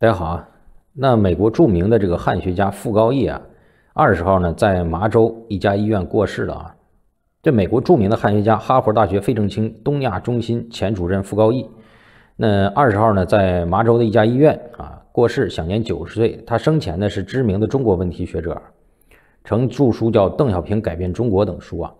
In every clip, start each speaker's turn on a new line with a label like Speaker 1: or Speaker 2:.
Speaker 1: 大家好啊，那美国著名的这个汉学家傅高义啊，二十号呢在麻州一家医院过世了啊。这美国著名的汉学家、哈佛大学费正清东亚中心前主任傅高义，那二十号呢在麻州的一家医院啊过世，享年九十岁。他生前呢是知名的中国问题学者，曾著书叫《邓小平改变中国》等书啊。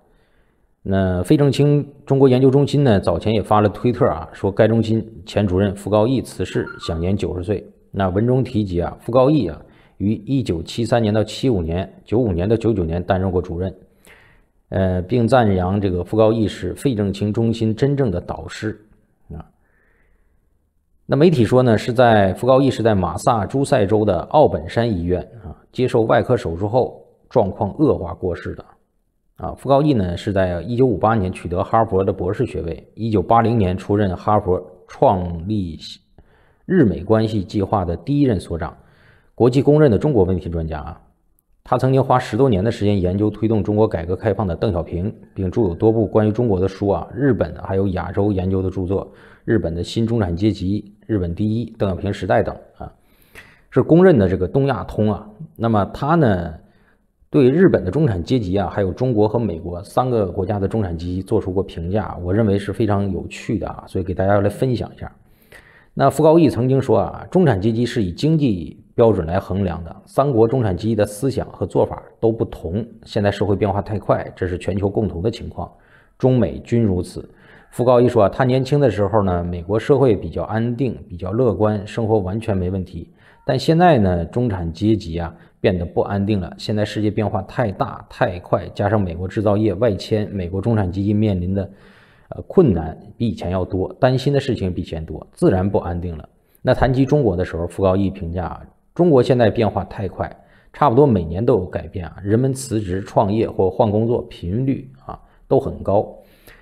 Speaker 1: 那费正清中国研究中心呢早前也发了推特啊，说该中心前主任傅高义辞世，享年九十岁。那文中提及啊，傅高义啊，于一九七三年到七五年、九五年到九九年担任过主任，呃，并赞扬这个傅高义是费正清中心真正的导师啊。那媒体说呢，是在傅高义是在马萨诸塞州的奥本山医院啊，接受外科手术后状况恶化过世的啊。傅高义呢，是在一九五八年取得哈佛的博士学位，一九八零年出任哈佛创立。日美关系计划的第一任所长，国际公认的中国问题专家啊，他曾经花十多年的时间研究推动中国改革开放的邓小平，并著有多部关于中国的书啊，日本还有亚洲研究的著作，日本的新中产阶级，日本第一邓小平时代等啊，是公认的这个东亚通啊。那么他呢，对日本的中产阶级啊，还有中国和美国三个国家的中产阶级做出过评价，我认为是非常有趣的啊，所以给大家来分享一下。那傅高义曾经说啊，中产阶级是以经济标准来衡量的。三国中产阶级的思想和做法都不同。现在社会变化太快，这是全球共同的情况，中美均如此。傅高义说啊，他年轻的时候呢，美国社会比较安定，比较乐观，生活完全没问题。但现在呢，中产阶级啊变得不安定了。现在世界变化太大太快，加上美国制造业外迁，美国中产阶级面临的。呃，困难比以前要多，担心的事情比以前多，自然不安定了。那谈及中国的时候，傅高义评价中国现在变化太快，差不多每年都有改变啊。人们辞职创业或换工作频率啊都很高。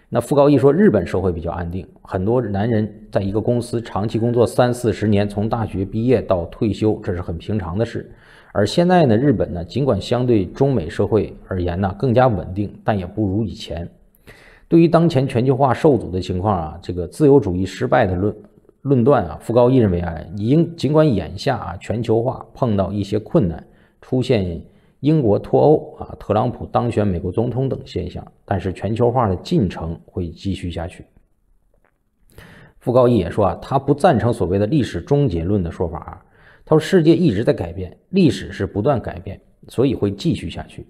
Speaker 1: 那傅高义说，日本社会比较安定，很多男人在一个公司长期工作三四十年，从大学毕业到退休，这是很平常的事。而现在呢，日本呢，尽管相对中美社会而言呢更加稳定，但也不如以前。对于当前全球化受阻的情况啊，这个自由主义失败的论论断啊，傅高义认为啊，应尽管眼下啊全球化碰到一些困难，出现英国脱欧啊、特朗普当选美国总统等现象，但是全球化的进程会继续下去。傅高义也说啊，他不赞成所谓的历史终结论的说法，啊，他说世界一直在改变，历史是不断改变，所以会继续下去。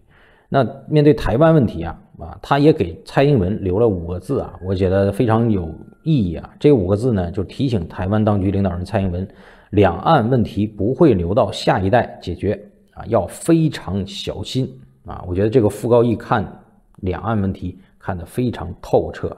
Speaker 1: 那面对台湾问题啊，啊，他也给蔡英文留了五个字啊，我觉得非常有意义啊。这五个字呢，就提醒台湾当局领导人蔡英文，两岸问题不会留到下一代解决啊，要非常小心啊。我觉得这个傅高义看两岸问题看得非常透彻。